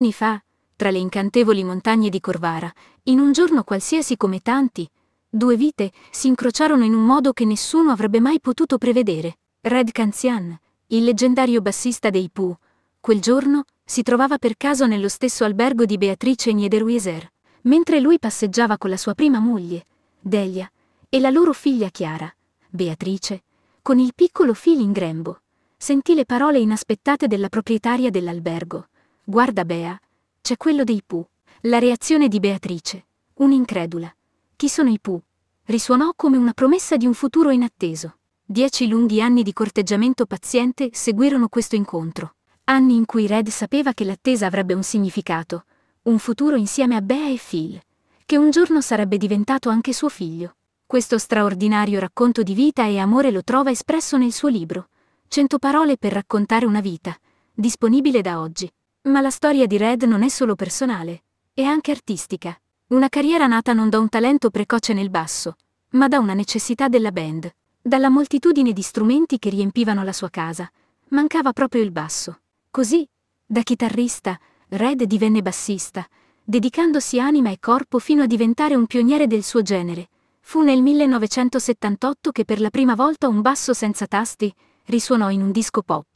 anni fa, tra le incantevoli montagne di Corvara, in un giorno qualsiasi come tanti, due vite si incrociarono in un modo che nessuno avrebbe mai potuto prevedere. Red Kanzian, il leggendario bassista dei Pooh, quel giorno si trovava per caso nello stesso albergo di Beatrice Niederwieser, mentre lui passeggiava con la sua prima moglie, Delia, e la loro figlia Chiara. Beatrice, con il piccolo filo in grembo, sentì le parole inaspettate della proprietaria dell'albergo Guarda Bea, c'è quello dei Pooh. La reazione di Beatrice, un'incredula. Chi sono i Pooh? Risuonò come una promessa di un futuro inatteso. Dieci lunghi anni di corteggiamento paziente seguirono questo incontro. Anni in cui Red sapeva che l'attesa avrebbe un significato, un futuro insieme a Bea e Phil, che un giorno sarebbe diventato anche suo figlio. Questo straordinario racconto di vita e amore lo trova espresso nel suo libro, Cento parole per raccontare una vita, disponibile da oggi. Ma la storia di Red non è solo personale, è anche artistica. Una carriera nata non da un talento precoce nel basso, ma da una necessità della band. Dalla moltitudine di strumenti che riempivano la sua casa, mancava proprio il basso. Così, da chitarrista, Red divenne bassista, dedicandosi anima e corpo fino a diventare un pioniere del suo genere. Fu nel 1978 che per la prima volta un basso senza tasti risuonò in un disco pop.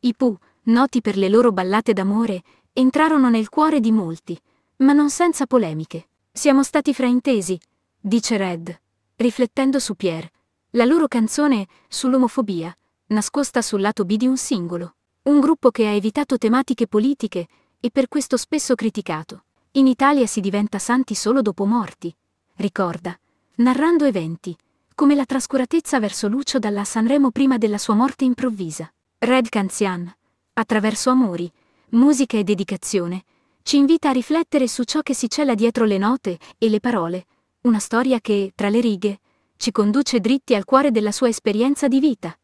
I Pooh, noti per le loro ballate d'amore, entrarono nel cuore di molti, ma non senza polemiche. Siamo stati fraintesi, dice Red, riflettendo su Pierre, la loro canzone sull'omofobia, nascosta sul lato B di un singolo, un gruppo che ha evitato tematiche politiche e per questo spesso criticato. In Italia si diventa santi solo dopo morti, ricorda, narrando eventi, come la trascuratezza verso Lucio dalla Sanremo prima della sua morte improvvisa. Red Canzian, attraverso amori, musica e dedicazione, ci invita a riflettere su ciò che si cela dietro le note e le parole, una storia che, tra le righe, ci conduce dritti al cuore della sua esperienza di vita.